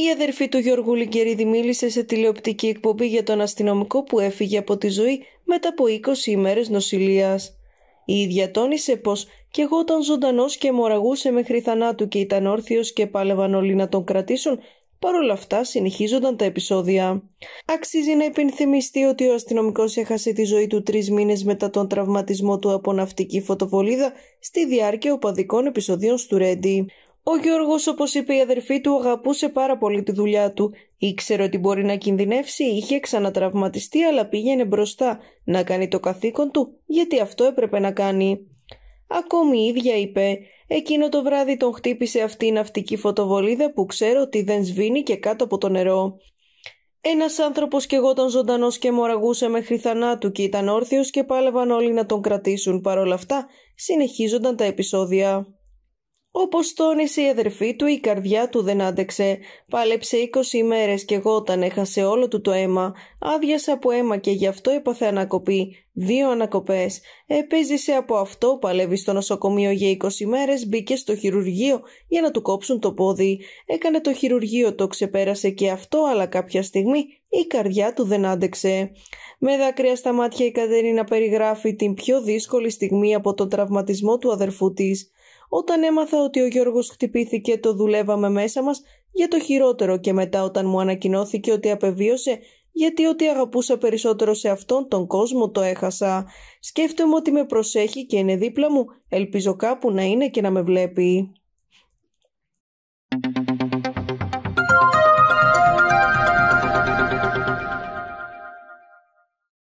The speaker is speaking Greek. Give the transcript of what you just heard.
Η αδερφή του Γιώργου Λιγκερίδη μίλησε σε τηλεοπτική εκπομπή για τον αστυνομικό που έφυγε από τη ζωή μετά από 20 ημέρες νοσηλείας. Η ίδια τόνισε πως «Κι εγώ ήταν ζωντανός και μοραγούσε μέχρι θανάτου και ήταν όρθιος και πάλευαν όλοι να τον κρατήσουν, παρόλα αυτά συνεχίζονταν τα επεισόδια». Αξίζει να υπενθυμιστεί ότι ο αστυνομικός έχασε τη ζωή του τρεις μήνες μετά τον τραυματισμό του από ναυτική φωτοβολίδα στη διάρκεια οπαδικών επεισοδίων του Ρέντι. Ο Γιώργος όπως είπε η αδερφή του, αγαπούσε πάρα πολύ τη δουλειά του. Ήξερε ότι μπορεί να κινδυνεύσει, είχε ξανατραυματιστεί, αλλά πήγαινε μπροστά να κάνει το καθήκον του, γιατί αυτό έπρεπε να κάνει. Ακόμη η ίδια είπε, εκείνο το βράδυ τον χτύπησε αυτή η ναυτική φωτοβολίδα που ξέρω ότι δεν σβήνει και κάτω από το νερό. Ένας άνθρωπος κι εγώ τον ζωντανός και μοραγούσε μέχρι θανάτου και ήταν όρθιος και πάλευαν όλοι να τον κρατήσουν. Παρ' όλα αυτά συνεχίζονταν τα επεισόδια. Όπως τόνισε η αδερφή του, η καρδιά του δεν άντεξε. Πάλεψε 20 ημέρες και εγώ όταν έχασε όλο του το αίμα. Άδειασε από αίμα και γι' αυτό έπαθε ανακοπή. Δύο ανακοπές. Επίζησε από αυτό, παλεύει στο νοσοκομείο για 20 ημέρες, μπήκε στο χειρουργείο για να του κόψουν το πόδι. Έκανε το χειρουργείο, το ξεπέρασε και αυτό, αλλά κάποια στιγμή η καρδιά του δεν άντεξε. Με δάκρυα στα μάτια η Κατερίνα περιγράφει την πιο δύσκολη στιγμή από τον τραυματισμό του αδερφού της. Όταν έμαθα ότι ο Γιώργος χτυπήθηκε το δουλεύαμε μέσα μας για το χειρότερο και μετά όταν μου ανακοινώθηκε ότι απεβίωσε γιατί ό,τι αγαπούσα περισσότερο σε αυτόν τον κόσμο το έχασα. Σκέφτομαι ότι με προσέχει και είναι δίπλα μου, ελπίζω κάπου να είναι και να με βλέπει.